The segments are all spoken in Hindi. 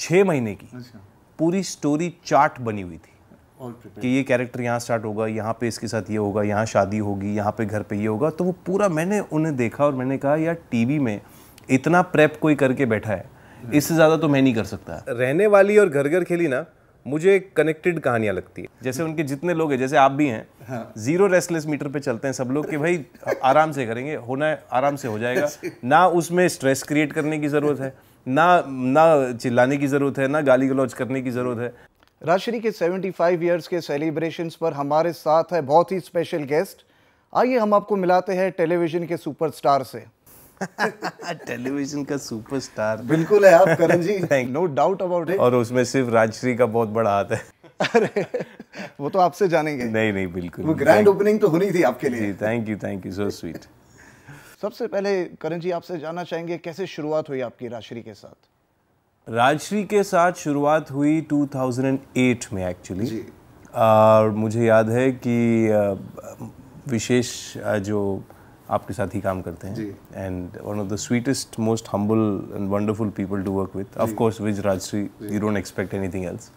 छः महीने की अच्छा। पूरी स्टोरी चार्ट बनी हुई थी कि ये कैरेक्टर यहाँ स्टार्ट होगा यहाँ पे इसके साथ ये होगा यहाँ शादी होगी यहाँ पे घर पे ये होगा तो वो पूरा मैंने उन्हें देखा और मैंने कहा यार टीवी में इतना प्रेप कोई करके बैठा है hmm. इससे ज़्यादा तो मैं नहीं कर सकता रहने वाली और घर घर खेली ना मुझे कनेक्टेड कहानियां लगती है जैसे उनके जितने लोग हैं जैसे आप भी हैं हाँ। जीरो रेस्टलेस मीटर पे चलते हैं सब लोग कि भाई आराम से करेंगे होना आराम से हो जाएगा ना उसमें स्ट्रेस क्रिएट करने की ज़रूरत है ना ना चिल्लाने की ज़रूरत है ना गाली गलौज करने की ज़रूरत है राजश्री के 75 ईयर्स के सेलिब्रेशन पर हमारे साथ है बहुत ही स्पेशल गेस्ट आइए हम आपको मिलाते हैं टेलीविज़न के सुपरस्टार से टेलीविजन का सुपरस्टार बिल्कुल है आप Karan ji no doubt about it और उसमें सिर्फ राजश्री का बहुत बड़ा हाथ है अरे वो तो आपसे जानेंगे नहीं नहीं बिल्कुल वो ग्रैंड ओपनिंग तो होनी थी आपके लिए thank you thank you so sweet सबसे पहले करण जी आपसे जानना चाहेंगे कैसे शुरुआत हुई आपकी राजश्री के साथ राजश्री के साथ शुरुआत हुई 2008 में एक्चुअली और मुझे याद है कि विशेष जो आपके साथ ही काम करते हैं and one of the sweetest most humble and wonderful people to work with of course with Rajshri you don't expect anything else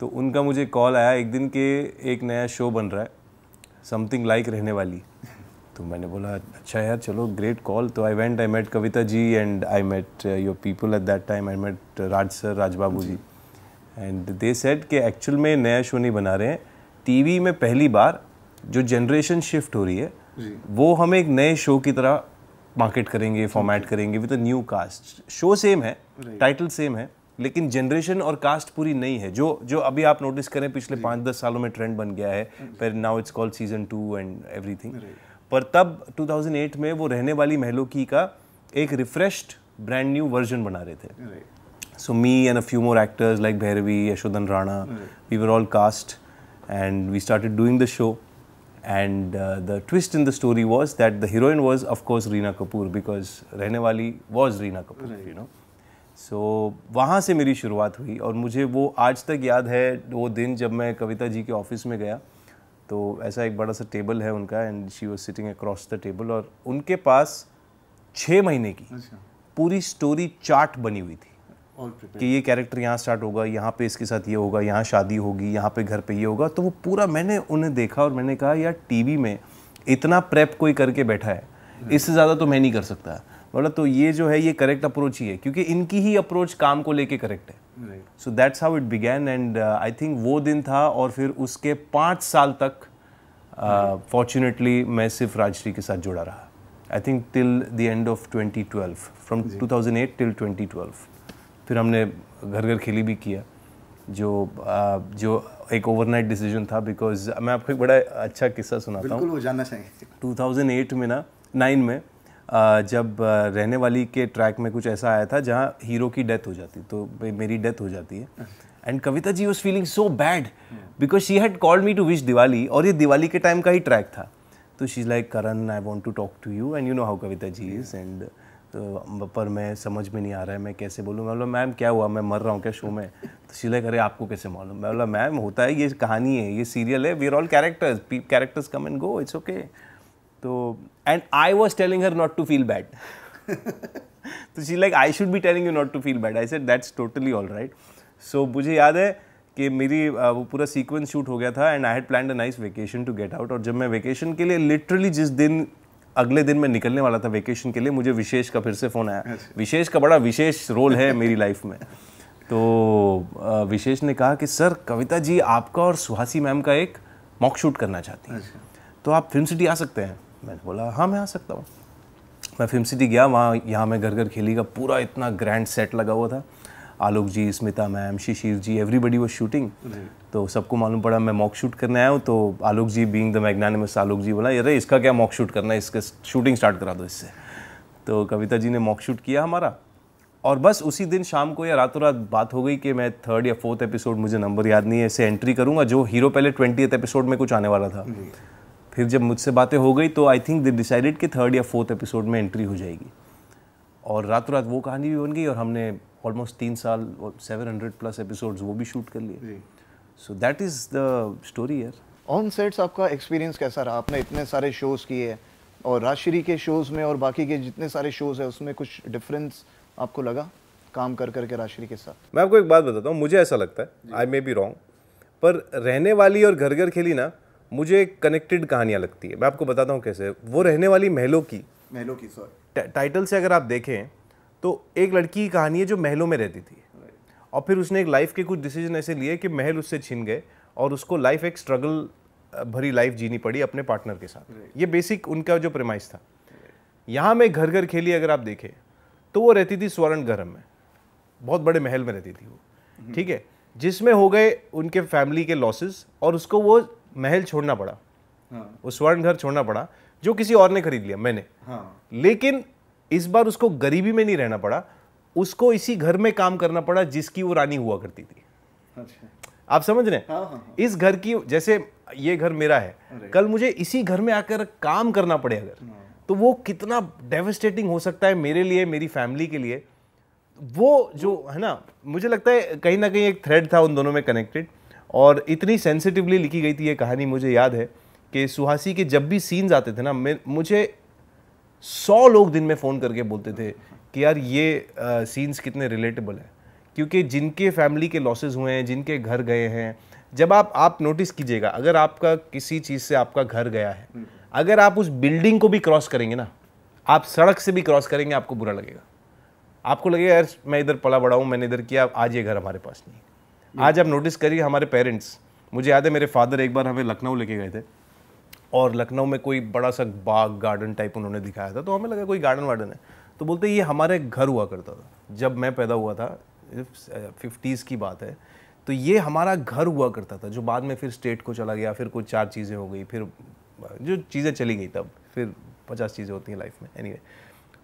तो उनका मुझे कॉल आया एक दिन के एक नया शो बन रहा है समथिंग लाइक like रहने वाली तो मैंने बोला अच्छा यार चलो ग्रेट कॉल तो I went I met Kavita ji and I met your people at that time I met Raj sir Raj Babu ji and they set के एक्चुअल में नया शो नहीं बना रहे हैं टीवी में पहली बार जो जनरेशन शिफ्ट हो रही है वो हम एक नए शो की तरह मार्केट करेंगे फॉर्मेट करेंगे with new cast show same है टाइटल सेम है लेकिन जनरेशन और कास्ट पूरी नहीं है जो जो अभी आप नोटिस करें पिछले पाँच दस सालों में ट्रेंड बन गया है फिर now it's called season two and everything पर तब 2008 में वो रहने वाली महलों की का एक रिफ्रेश्ड ब्रांड न्यू वर्जन बना रहे थे so me and a few more actors like Bhairavi Yashodhan Rana we were all cast and we started doing the show and the twist in the story was that the heroine was of course Reena Kapoor because रहने वाली was Reena Kapoor you know so वहाँ से मेरी शुरुआत हुई और मुझे वो आज तक याद है वो दिन जब मैं कविता जी के ऑफिस में गया तो ऐसा एक बड़ा सा टेबल है उनका and she was sitting across the table और उनके पास छः महीने की अच्छा। पूरी स्टोरी चार्ट बनी हुई थी कि ये कैरेक्टर यहाँ स्टार्ट होगा यहाँ पे इसके साथ ये होगा यहाँ शादी होगी यहाँ पे घर पे ये होगा तो वो पूरा मैंने उन्हें देखा और मैंने कहा यार टीवी में इतना प्रेप कोई करके बैठा है hmm. इससे ज़्यादा तो मैं नहीं कर सकता मतलब तो ये जो है ये करेक्ट अप्रोच ही है क्योंकि इनकी ही अप्रोच काम को लेके करेक्ट है so that's how it began and I think वो दिन था और फिर उसके पाँच साल तक फॉर्चुनेटली uh, मैं सिर्फ राजश्री के साथ जुड़ा रहा I think till the end of 2012 from 2008 till 2012 फिर हमने घर घर खेली भी किया जो uh, जो एक ओवरनाइट डिसीजन था बिकॉज मैं आपको एक बड़ा अच्छा किस्सा सुनाता हूँ टू थाउजेंड एट में ना नाइन में जब रहने वाली के ट्रैक में कुछ ऐसा आया था जहाँ हीरो की डेथ हो जाती तो मेरी डेथ हो जाती है and Kavita ji was feeling so bad because she had called me to wish Diwali और ये दिवाली के टाइम का ही ट्रैक था तो she is like Karan I want to talk to you and you know how Kavita ji is and तो पर मैं समझ में नहीं आ रहा है मैं कैसे बोलूँ मैं बोला मैम क्या हुआ मैं मर रहा हूँ क्या शो में तो शिला करे आपको कैसे मालूम मैं बोला मैम होता है ये कहानी है ये सीरियल है we are all characters characters come and go it's okay तो and I was telling her not to feel bad तो she like I should be telling you not to feel bad I said that's totally all right so मुझे याद है कि मेरी वो पूरा सीक्वेंस शूट हो गया था and I had plan a nice vacation to get out और जब मैं वेकेशन के लिए लिटरली जिस दिन अगले दिन मैं निकलने वाला था वेकेशन के लिए मुझे विशेष का फिर से फ़ोन आया अच्छा। विशेष का बड़ा विशेष रोल है मेरी लाइफ में तो विशेष ने कहा कि सर कविता जी आपका और सुहासी मैम का एक मॉक शूट करना चाहती हैं अच्छा। तो आप फिल्म सिटी आ सकते हैं मैंने बोला हाँ मैं आ सकता हूँ मैं फिल्म सिटी गया वहाँ यहाँ मैं घर घर खेली का पूरा इतना ग्रैंड सेट लगा हुआ था Alok ji Smita ma'am Shishir ji everybody was shooting तो सबको मालूम पड़ा मैं मॉक शूट करने आया हूँ तो Alok ji being the magnanimous Alok ji बोला अरे इसका क्या मॉक शूट करना है इसका शूटिंग स्टार्ट करा दो इससे तो कविता जी ने मॉक शूट किया हमारा और बस उसी दिन शाम को या रातों रात बात हो गई कि मैं थर्ड या फोर्थ एपिसोड मुझे नंबर याद नहीं है इसे एंट्री करूँगा जो हीरो पहले ट्वेंटी एपिसोड में कुछ आने वाला था फिर जब मुझसे बातें हो गई तो आई थिंक दे डिसाइडेड कि थर्ड या फोर्थ एपिसोड में एंट्री हो जाएगी और रातों रात वो कहानी भी बन गई और हमने ऑलमोस्ट तीन साल और सेवन हंड्रेड प्लस एपिसोड्स वो भी शूट कर लिए so that is the story यार ऑन सेट्स आपका एक्सपीरियंस कैसा रहा आपने इतने सारे शोज़ किए हैं और राजश्री के शोज़ में और बाकी के जितने सारे शोज़ हैं उसमें कुछ डिफरेंस आपको लगा काम कर करके राजश्री के साथ मैं आपको एक बात बताता हूँ मुझे ऐसा लगता है आई मे बी रॉन्ग पर रहने वाली और घर घर खेली ना मुझे कनेक्टेड कहानियाँ लगती है मैं आपको बताता हूँ कैसे वो रहने वाली महलों की महलों की सॉरी टाइटल से अगर आप देखें तो एक लड़की की कहानी है जो महलों में रहती थी और फिर उसने एक लाइफ के कुछ डिसीजन ऐसे लिए कि महल उससे छिन गए और उसको लाइफ एक स्ट्रगल भरी लाइफ जीनी पड़ी अपने पार्टनर के साथ ये बेसिक उनका जो प्रेमाइस था यहाँ में घर घर खेली अगर आप देखें तो वो रहती थी स्वर्ण गर्म में बहुत बड़े महल में रहती थी वो हम्म। ठीक है जिसमें हो गए उनके फैमिली के लॉसेस और उसको वो महल छोड़ना पड़ा हाँ। वो स्वर्ण घर छोड़ना पड़ा जो किसी और ने खरीद लिया मैंने हाँ। लेकिन इस बार उसको गरीबी में नहीं रहना पड़ा उसको इसी घर में काम करना पड़ा जिसकी वो रानी हुआ करती थी अच्छा। आप समझ रहे हैं हाँ, हाँ।, हाँ। इस घर की जैसे ये घर मेरा है कल मुझे इसी घर में आकर काम करना पड़े अगर हाँ। तो वो कितना डेवस्टेटिंग हो सकता है मेरे लिए मेरी फैमिली के लिए वो जो है ना मुझे लगता है कहीं ना कहीं एक थ्रेड था उन दोनों में कनेक्टेड और इतनी सेंसिटिवली लिखी गई थी ये कहानी मुझे याद है कि सुहासी के जब भी सीन्स आते थे ना मैं मुझे सौ लोग दिन में फ़ोन करके बोलते थे कि यार ये सीन्स कितने रिलेटेबल हैं क्योंकि जिनके फैमिली के लॉसेज हुए हैं जिनके घर गए हैं जब आप आप नोटिस कीजिएगा अगर आपका किसी चीज़ से आपका घर गया है हम्म। अगर आप उस बिल्डिंग को भी क्रॉस करेंगे ना आप सड़क से भी क्रॉस करेंगे आपको बुरा लगेगा आपको लगेगा यार मैं इधर पला बड़ा हूँ मैंने इधर किया आज ये घर हमारे पास नहीं आज आप नोटिस करिए हमारे पेरेंट्स मुझे याद है मेरे फादर एक बार हमें लखनऊ लेके गए थे और लखनऊ में कोई बड़ा सा बाग गार्डन टाइप उन्होंने दिखाया था तो हमें लगा कोई गार्डन वार्डन है तो बोलते ये हमारे घर हुआ करता था जब मैं पैदा हुआ था फिफ्टीज़ की बात है तो ये हमारा घर हुआ करता था जो बाद में फिर स्टेट को चला गया फिर कुछ चार चीज़ें हो गई फिर जो चीज़ें चली गई तब फिर पचास चीज़ें होती हैं लाइफ में एनी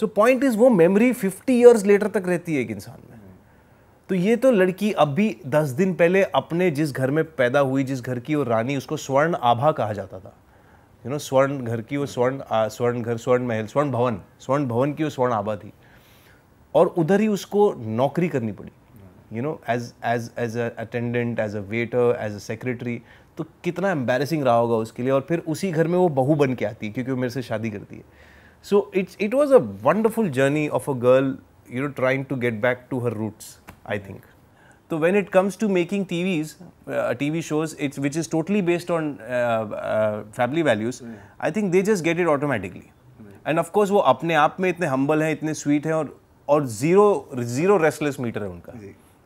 सो पॉइंट इज़ वो मेमोरी फिफ्टी ईयर्स लेटर तक रहती है एक इंसान में तो ये तो लड़की अब भी दस दिन पहले अपने जिस घर में पैदा हुई जिस घर की वो रानी उसको स्वर्ण आभा कहा जाता था यू you नो know, स्वर्ण घर की वो स्वर्ण स्वर्ण घर स्वर्ण महल स्वर्ण भवन स्वर्ण भवन की वो स्वर्ण आभा थी और उधर ही उसको नौकरी करनी पड़ी you know as as as a attendant as a waiter as a secretary तो कितना एम्बेरसिंग रहा होगा उसके लिए और फिर उसी घर में वो बहू बन के आती है क्योंकि वो मेरे से शादी करती है so it's it was a wonderful journey of a girl you know trying to get back to her roots I think. So when it comes to making TVs, uh, TV shows, it's which is totally based on uh, uh, family values. Mm. I think they just get it automatically. Mm. And of course वो अपने आप में इतने humble हैं, इतने sweet हैं और और zero zero restless meter है उनका.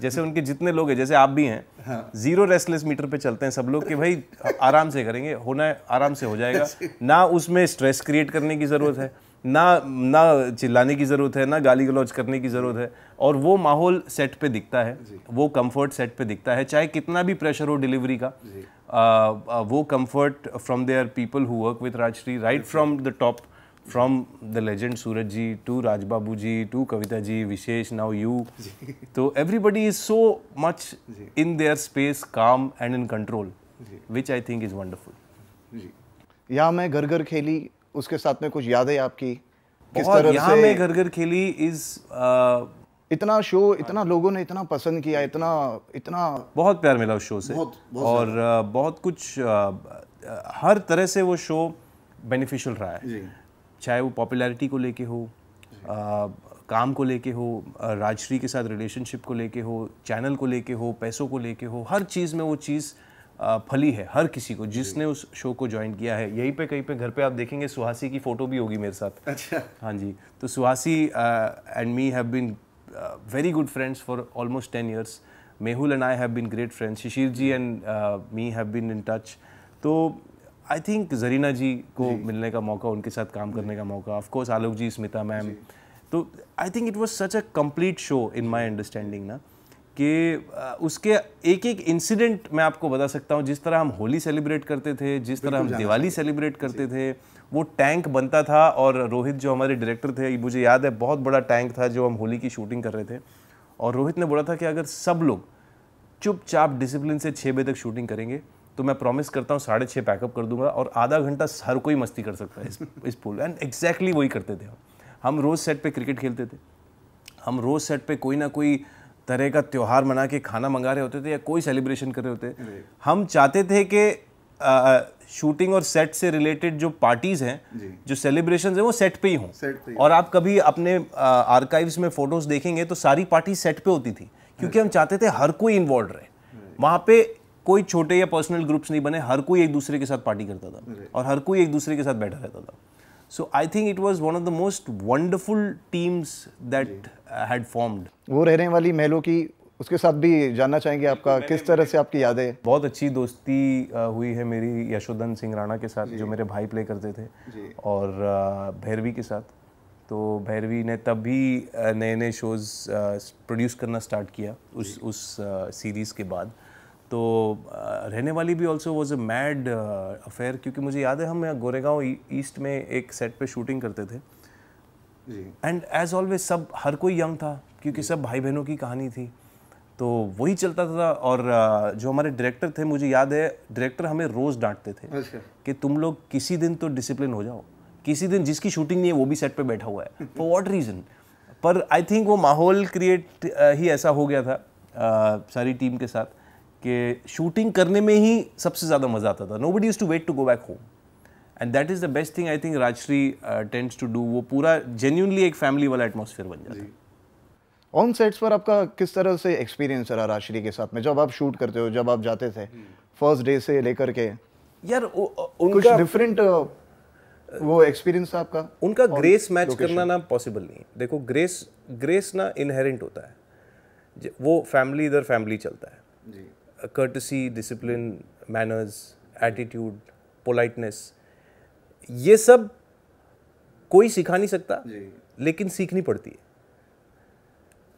जैसे उनके जितने लोग हैं जैसे आप भी हैं हाँ। जीरो रेस्टलेस मीटर पे चलते हैं सब लोग कि भाई आराम से करेंगे होना आराम से हो जाएगा ना उसमें स्ट्रेस क्रिएट करने की ज़रूरत है ना ना चिल्लाने की ज़रूरत है ना गाली गलौज करने की ज़रूरत है और वो माहौल सेट पे दिखता है वो कंफर्ट सेट पे दिखता है चाहे कितना भी प्रेशर हो डिलीवरी का आ, आ, वो comfort from their people who work with Rajshri right from the top from the legend Suraj ji to Rajbabu ji to Kavita ji Vishesh now you तो everybody is so much in their space calm and in control which I think is wonderful यहाँ मैं घर घर खेली उसके साथ में कुछ यादें आपकी किस तरह यहाँ से... मैं घर घर खेली इज uh, इतना शो इतना लोगों ने इतना पसंद किया इतना इतना बहुत प्यार मिला उस शो से बहुत, बहुत और uh, बहुत कुछ आ, uh, हर तरह से वो शो बेनिफिशियल रहा है चाहे वो पॉपुलैरिटी को लेके हो आ, काम को लेके हो राजश्री के साथ रिलेशनशिप को लेके हो चैनल को लेके हो पैसों को लेके हो हर चीज़ में वो चीज़ फली है हर किसी को जिसने उस शो को ज्वाइन किया है यहीं पे कहीं पे घर पे आप देखेंगे सुहासी की फ़ोटो भी होगी मेरे साथ अच्छा हाँ जी तो Suhasi and me have been very good friends for almost ten years Mehul and I have been great friends Shishir ji and me have been in touch तो आई थिंक जरीना जी को जी. मिलने का मौका उनके साथ काम करने का मौका ऑफकोर्स आलोक जी स्मिता मैम तो I think it was such a complete show in my understanding ना कि उसके एक एक इंसिडेंट मैं आपको बता सकता हूँ जिस तरह हम होली सेलिब्रेट करते थे जिस तरह हम दिवाली सेलिब्रेट करते थे वो टैंक बनता था और रोहित जो हमारे डायरेक्टर थे मुझे याद है बहुत बड़ा टैंक था जो हम होली की शूटिंग कर रहे थे और रोहित ने बोला था कि अगर सब लोग चुपचाप डिसिप्लिन से छः बजे तक शूटिंग करेंगे तो मैं प्रॉमिस करता हूँ साढ़े छः पैकअप कर दूंगा और आधा घंटा हर कोई मस्ती कर सकता है इस इस पूल एंड एग्जैक्टली वही करते थे हम हम रोज़ सेट पे क्रिकेट खेलते थे हम रोज़ सेट पे कोई ना कोई तरह का त्यौहार मना के खाना मंगा रहे होते थे या कोई सेलिब्रेशन कर रहे होते हम चाहते थे कि शूटिंग और सेट से रिलेटेड जो पार्टीज हैं जो सेलिब्रेशन हैं वो सेट पे ही हों और आप कभी अपने आर्काइव्स में फोटोज देखेंगे तो सारी पार्टी सेट पे होती थी क्योंकि हम चाहते थे हर कोई इन्वॉल्व रहे वहाँ पे कोई छोटे या पर्सनल ग्रुप्स नहीं बने हर कोई एक दूसरे के साथ पार्टी करता था और हर कोई एक दूसरे के साथ बैठा रहता था so I think it was one of the most wonderful teams that had formed वो रहने वाली महलों की उसके साथ भी जानना चाहेंगे आपका किस तरह से आपकी यादें बहुत अच्छी दोस्ती uh, हुई है मेरी यशोधन सिंह राणा के साथ जो मेरे भाई प्ले करते थे और uh, भैरवी के साथ तो भैरवी ने तब भी नए नए शोज़ प्रोड्यूस करना स्टार्ट किया उस उस सीरीज़ uh, के बाद तो रहने वाली भी also was a mad affair क्योंकि मुझे याद है हम यहाँ गोरेगांव ईस्ट में एक सेट पे शूटिंग करते थे एंड एज ऑलवेज सब हर कोई यंग था क्योंकि सब भाई बहनों की कहानी थी तो वही चलता था और जो हमारे डायरेक्टर थे मुझे याद है डायरेक्टर हमें रोज़ डांटते थे अच्छा। कि तुम लोग किसी दिन तो डिसिप्लिन हो जाओ किसी दिन जिसकी शूटिंग नहीं है वो भी सेट पे बैठा हुआ है फॉर वॉट रीज़न पर आई थिंक वो माहौल क्रिएट ही ऐसा हो गया था आ, सारी टीम के साथ कि शूटिंग करने में ही सबसे ज़्यादा मज़ा आता था nobody is to wait to go back home and that is the best thing I think Rajshri tends to do वो पूरा जेन्यूनली एक फैमिली वाला एटमोसफियर बन जाता है ऑन सेट्स पर आपका किस तरह से एक्सपीरियंस रहा राजश्री के साथ में जब आप शूट करते हो जब आप जाते थे फर्स्ट हम्म। डे से लेकर के यार उनका कुछ डिफरेंट uh, वो एक्सपीरियंस था आपका उनका ग्रेस मैच करना ना पॉसिबल नहीं है देखो ग्रेस ग्रेस ना इनहेरेंट होता है वो फैमिली इधर फैमिली चलता है जी courtesy, discipline, manners, attitude, politeness, ये सब कोई सिखा नहीं सकता लेकिन सीखनी पड़ती है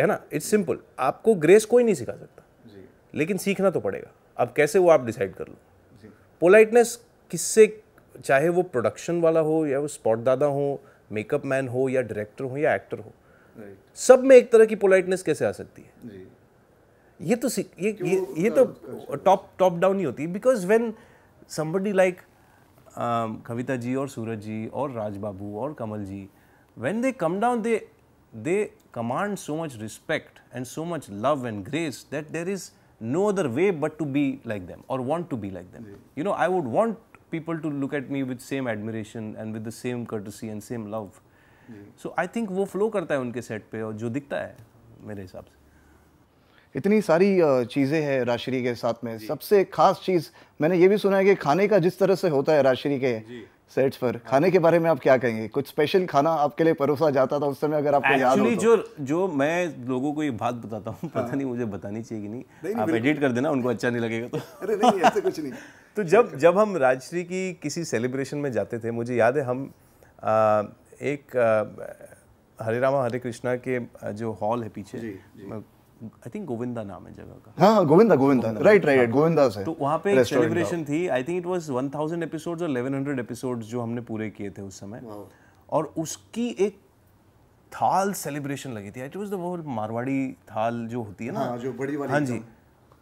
है ना इट्स सिंपल आपको ग्रेस कोई नहीं सिखा सकता लेकिन सीखना तो पड़ेगा अब कैसे वो आप डिसाइड कर लो पोलाइटनेस किससे चाहे वो प्रोडक्शन वाला हो या वो स्पॉट दादा हो मेकअप मैन हो या डायरेक्टर हो या एक्टर हो सब में एक तरह की पोलाइटनेस कैसे आ सकती है ये तो ये ये, ये तो टॉप टॉप डाउन ही होती है because when somebody like Kavita ji और सूरज जी और राज बाबू और Kamal ji when they come down they they command so much respect and so much love and grace that there is no other way but to be like them और want to be like them you know I would want people to look at me with same admiration and with the same courtesy and same love so I think वो फ्लो करता है उनके सेट पर और जो दिखता है मेरे हिसाब से इतनी सारी चीज़ें हैं राजश्री के साथ में सबसे खास चीज़ मैंने ये भी सुना है कि खाने का जिस तरह से होता है राजश्री के सेट्स पर हाँ। खाने के बारे में आप क्या कहेंगे कुछ स्पेशल खाना आपके लिए परोसा जाता था उस समय अगर आपको याद हो तो। जो जो मैं लोगों को ये बात बताता हूँ पता हाँ। नहीं मुझे बतानी चाहिए कि नहीं, नहीं आप एडिट कर देना उनको अच्छा नहीं लगेगा तो अरे नहीं ऐसे कुछ नहीं तो जब जब हम राजश्री की किसी सेलिब्रेशन में जाते थे मुझे याद है हम एक हरे रामा हरे कृष्णा के जो हॉल है पीछे आई थिंक गोविंदा नाम है जगह का हाँ गोविंदा गोविंदा राइट राइट गोविंदा से तो वहाँ पे एक सेलिब्रेशन थी I think it was 1000 episodes और 1100 एपिसोड्स जो हमने पूरे किए थे उस समय और उसकी एक थाल सेलिब्रेशन लगी थी इट वाज द वो मारवाड़ी थाल जो होती है ना हाँ, जो बड़ी वाली हाँ जी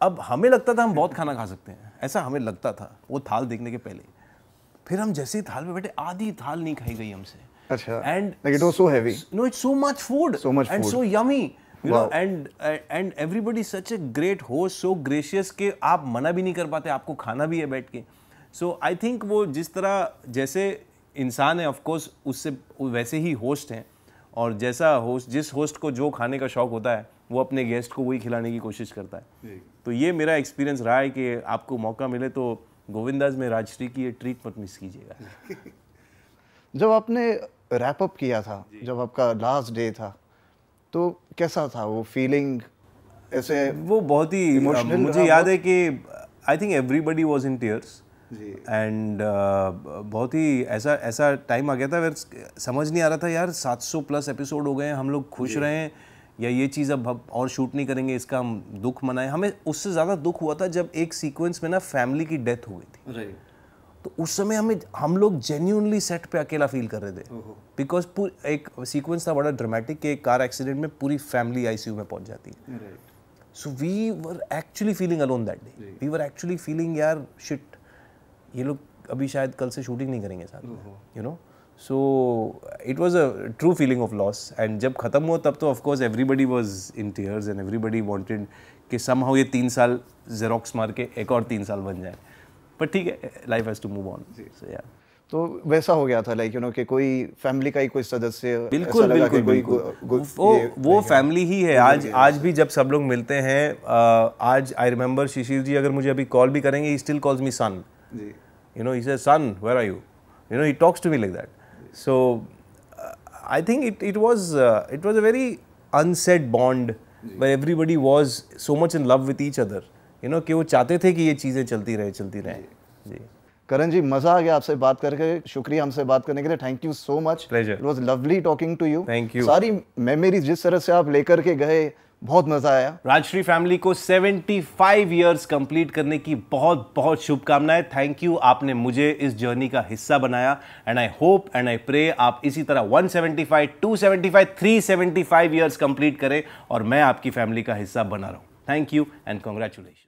अब हमें लगता था हम बहुत खाना खा सकते हैं ऐसा हमें लगता था वो थाल देखने के पहले फिर हम जैसे ही थाल में बैठे आधी थाल नहीं खाई गई हमसे अच्छा and it was so heavy no it's so much food so much and so yummy you know and and everybody such a great host so gracious के आप मना भी नहीं कर पाते आपको खाना भी है बैठ के सो आई थिंक वो जिस तरह जैसे इंसान है ऑफकोर्स उससे वैसे ही होस्ट हैं और जैसा होस्ट जिस होस्ट को जो खाने का शौक होता है वो अपने गेस्ट को वही खिलाने की कोशिश करता है तो ये मेरा एक्सपीरियंस रहा है कि आपको मौका मिले तो गोविंदाज में राजश्री की ये ट्रीट मत मिस कीजिएगा जब आपने रैप अप किया था जब आपका लास्ट डे था तो कैसा था वो फीलिंग ऐसे वो बहुत ही मुझे याद है कि I think everybody was in tears and बहुत ही ऐसा ऐसा टाइम आ गया था फिर समझ नहीं आ रहा था यार 700 प्लस एपिसोड हो गए हैं हम लोग खुश रहे हैं या ये चीज़ अब और शूट नहीं करेंगे इसका हम दुख मनाएं हमें उससे ज़्यादा दुख हुआ था जब एक सीक्वेंस में ना फैमिली की डेथ हो गई थी राइट तो उस समय हमें हम लोग जेन्यूनली सेट पे अकेला फील कर रहे थे बिकॉज एक सीक्वेंस था बड़ा ड्रामेटिक कि एक कार एक्सीडेंट में पूरी फैमिली आईसीयू में पहुंच जाती है so we were actually feeling alone that day we were actually feeling यार शिट ये लोग अभी शायद कल से शूटिंग नहीं करेंगे साथ you know so it was a true feeling of loss and जब ख़त्म हुआ तब तो of course everybody was in tears and everybody wanted कि सम हाउ ये तीन साल जेरोक्स मार के एक और तीन साल बन जाए बट ठीक है life has to move on या तो वैसा हो गया था लाइक यू नो कि कोई फैमिली का ही कोई सदस्य बिल्कुल लगा बिल्कुल, कि बिल्कुल। वो वो फैमिली ही है आज आज भी जब सब लोग मिलते हैं आज आई रिमेंबर शिशिर जी अगर मुझे अभी कॉल भी करेंगे still calls me son you know is a son where are you you know he talks to me like that so I think it it was it was a very unsaid bond where everybody was so much in love with each other you know कि वो चाहते थे कि ये चीज़ें चलती रहे चलती रहे जी करण जी मजा आ गया आपसे बात करके शुक्रिया हमसे बात करने के लिए thank you so much it was lovely talking to you thank you सारी मेमोरीज जिस तरह से आप लेकर के गए बहुत मजा आया राजश्री फैमिली को 75 फाइव ईयर्स कंप्लीट करने की बहुत बहुत शुभकामनाएं थैंक यू आपने मुझे इस जर्नी का हिस्सा बनाया and I hope and I pray आप इसी तरह 175, 275, 375 इयर्स कंप्लीट करें और मैं आपकी फैमिली का हिस्सा बना रहा हूं थैंक यू एंड कॉन्ग्रेचुलेशन